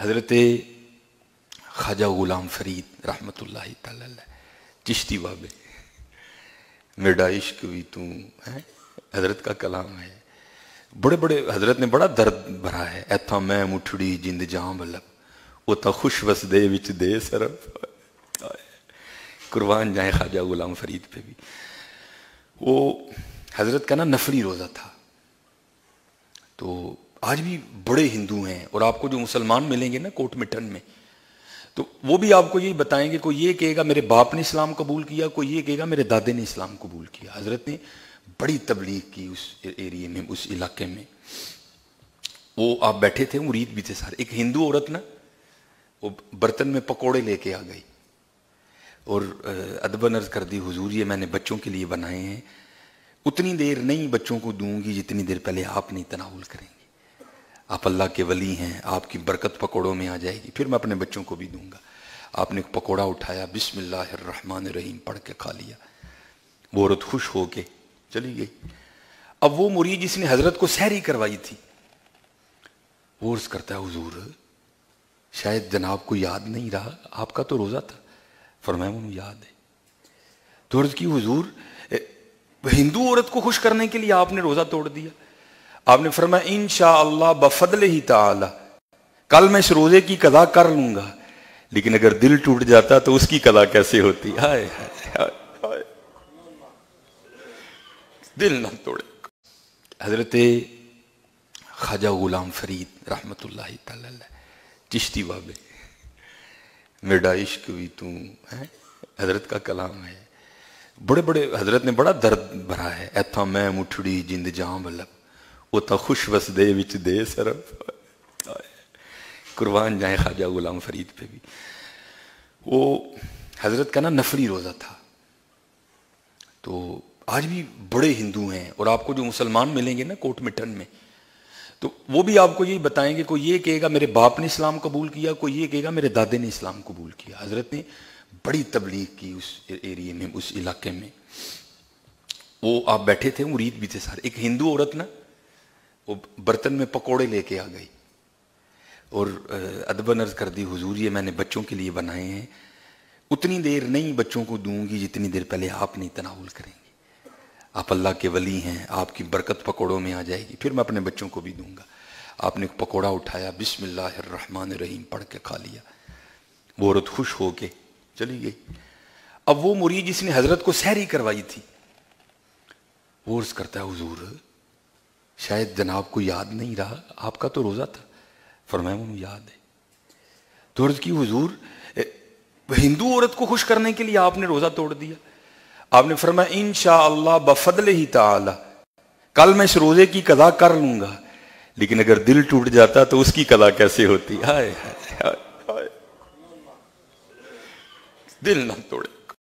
हज़रत ख्वाजा ग़ुलाम फरीद रहमत चिश्ती बाबे मेरा इश्क भी तू है हज़रत का कलाम है बड़े बड़े हज़रत ने बड़ा दर्द भरा है ऐथा मैं मुठड़ी जिंद जहाँ बलब वो तो खुश बस दे विच दे सरफ कुर्बान जाए ख्वाजा ग़ुलाम फरीद पे भी वो हज़रत का ना नफरी रोज़ा था तो आज भी बड़े हिंदू हैं और आपको जो मुसलमान मिलेंगे ना कोट मिठन में तो वो भी आपको यही बताएंगे कोई ये कहेगा मेरे बाप ने इस्लाम कबूल किया कोई ये कहेगा मेरे दादे ने इस्लाम कबूल किया हजरत ने बड़ी तबलीग की उस एरिए में उस इलाके में वो आप बैठे थे मुरीद भी थे सारे एक हिंदू औरत ना वो बर्तन में पकोड़े लेके आ गई और अदबन अर्ज कर दी हुजूर ये मैंने बच्चों के लिए बनाए हैं उतनी देर नहीं बच्चों को दूंगी जितनी देर पहले आप नहीं तनाउल करेंगे आप अल्लाह के वली हैं आपकी बरकत पकौड़ों में आ जाएगी फिर मैं अपने बच्चों को भी दूंगा आपने एक पकौड़ा उठाया बिसमिल्लाहमान रहीम पढ़ के खा लिया वो औरत खुश हो के चली गई अब वो मुरीद जिसने हजरत को सहरी करवाई थी वो अर्ज करता है हजूर शायद जनाब को याद नहीं रहा आपका तो रोज़ा था फरमाया उन्होंने याद है तो अर्ज की हजूर हिंदू औरत को खुश करने के लिए आपने रोज़ा तोड़ दिया आपने फरमाया इन शाह बफदल ही ताला कल मैं इस रोजे की कदा कर लूंगा लेकिन अगर दिल टूट जाता तो उसकी कदा कैसे होती हाय हाय दिल ना तोड़े हजरत ख्वाजा गुलाम फरीद रहमत चिश्ती बाबे मेरा इश्क भी तू है हजरत का कलाम है बड़े बड़े हजरत ने बड़ा दर्द भरा है ऐथा मैं मुठड़ी जिंद जहां लप वो तो खुश बस दे विच दे सरफ कुर्बान जाए ख्वाजा गुलाम फरीद पे भी वो हजरत का ना नफरी रोज़ा था तो आज भी बड़े हिंदू हैं और आपको जो मुसलमान मिलेंगे ना कोट मिठन में तो वो भी आपको यही बताएंगे कोई ये कहेगा मेरे बाप ने इस्लाम कबूल किया कोई ये कहेगा मेरे दादे ने इस्लाम कबूल किया हजरत ने बड़ी तबलीग की उस एरिए में उस इलाके में वो आप बैठे थे मुरीद भी थे सारे एक हिंदू औरत ना वो बर्तन में पकोड़े लेके आ गई और अदबन अर्ज कर दी हुजूर ये मैंने बच्चों के लिए बनाए हैं उतनी देर नहीं बच्चों को दूंगी जितनी देर पहले आप नहीं तनाउल करेंगे आप अल्लाह के वली हैं आपकी बरकत पकौड़ों में आ जाएगी फिर मैं अपने बच्चों को भी दूंगा आपने एक पकौड़ा उठाया बिस्मिल्लाहमान रहीम पढ़ के खा लिया वो औरत खुश हो के चली गई अब वो मुरीद जिसने हजरत को सहरी करवाई थी वो अर्ज करता है हुजूर शायद जनाब को याद नहीं रहा आपका तो रोज़ा था फरमाया मुझे याद है तो अर्ज की हजूर हिंदू औरत को खुश करने के लिए आपने रोज़ा तोड़ दिया आपने फरमाया इन शाह बफदल ही ताला कल मैं इस रोज़े की कदा कर लूँगा लेकिन अगर दिल टूट जाता तो उसकी कला कैसे होती हाय हाय हाय दिल ना तोड़े